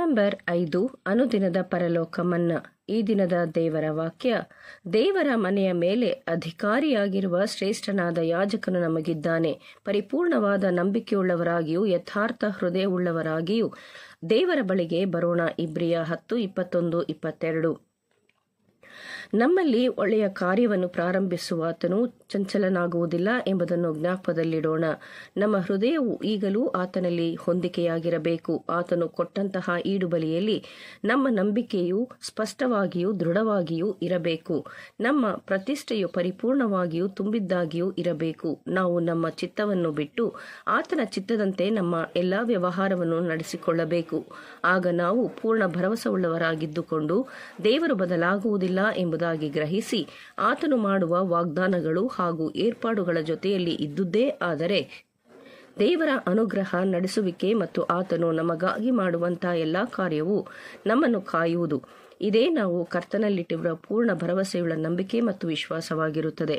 number ಐದು ಅನುದಿನದ ಪರಲೋಕ ಮನ್ನಾ ಈ ದಿನದ ದೇವರ ವಾಕ್ಯ ದೇವರ ಮನೆಯ ಮೇಲೆ ಅಧಿಕಾರಿಯಾಗಿರುವ ಶ್ರೇಷ್ಠನಾದ ಯಾಜಕನು ನಮಗಿದ್ದಾನೆ ಪರಿಪೂರ್ಣವಾದ ನಂಬಿಕೆಯುಳ್ಳವರಾಗಿಯೂ ಯಥಾರ್ಥ ಹೃದಯವುಳ್ಳವರಾಗಿಯೂ ದೇವರ ಬಳಿಗೆ ಬರೋಣ ಇಬ್ರಿಯ ಹತ್ತು ಇಪ್ಪತ್ತೊಂದು ಇಪ್ಪತ್ತೆರಡು ನಮ್ಮಲ್ಲಿ ಒಳ್ಳೆಯ ಕಾರ್ಯವನ್ನು ಪ್ರಾರಂಭಿಸುವಾತನು ಚಂಚಲನಾಗುವುದಿಲ್ಲ ಎಂಬುದನ್ನು ಜ್ಞಾಪದಲ್ಲಿಡೋಣ ನಮ್ಮ ಹೃದಯವು ಈಗಲೂ ಆತನಲ್ಲಿ ಹೊಂದಿಕೆಯಾಗಿರಬೇಕು ಆತನು ಕೊಟ್ಟಂತಹ ಈಡುಬಲಿಯಲ್ಲಿ ನಮ್ಮ ನಂಬಿಕೆಯು ಸ್ಪಷ್ಟವಾಗಿಯೂ ದೃಢವಾಗಿಯೂ ಇರಬೇಕು ನಮ್ಮ ಪ್ರತಿಷ್ಠೆಯು ಪರಿಪೂರ್ಣವಾಗಿಯೂ ತುಂಬಿದ್ದಾಗಿಯೂ ಇರಬೇಕು ನಾವು ನಮ್ಮ ಚಿತ್ತವನ್ನು ಬಿಟ್ಟು ಆತನ ಚಿತ್ತದಂತೆ ನಮ್ಮ ಎಲ್ಲಾ ವ್ಯವಹಾರವನ್ನು ನಡೆಸಿಕೊಳ್ಳಬೇಕು ಆಗ ನಾವು ಪೂರ್ಣ ಭರವಸೆಯುಳ್ಳವರಾಗಿದ್ದುಕೊಂಡು ದೇವರು ಬದಲಾಗುವುದಿಲ್ಲ ಎಂಬುದಾಗಿ ಗ್ರಹಿಸಿ ಆತನು ಮಾಡುವ ವಾಗ್ದಾನಗಳು ಹಾಗೂ ಏರ್ಪಾಡುಗಳ ಜೊತೆಯಲ್ಲಿ ಇದ್ದುದೇ ಆದರೆ ದೇವರ ಅನುಗ್ರಹ ನಡೆಸುವಿಕೆ ಮತ್ತು ಆತನು ನಮಗಾಗಿ ಮಾಡುವಂತಹ ಎಲ್ಲ ಕಾರ್ಯವೂ ನಮ್ಮನ್ನು ಕಾಯುವುದು ಇದೇ ನಾವು ಕರ್ತನಲ್ಲಿಟ್ಟಿರುವ ಪೂರ್ಣ ಭರವಸೆಯುಳ್ಳ ನಂಬಿಕೆ ಮತ್ತು ವಿಶ್ವಾಸವಾಗಿರುತ್ತದೆ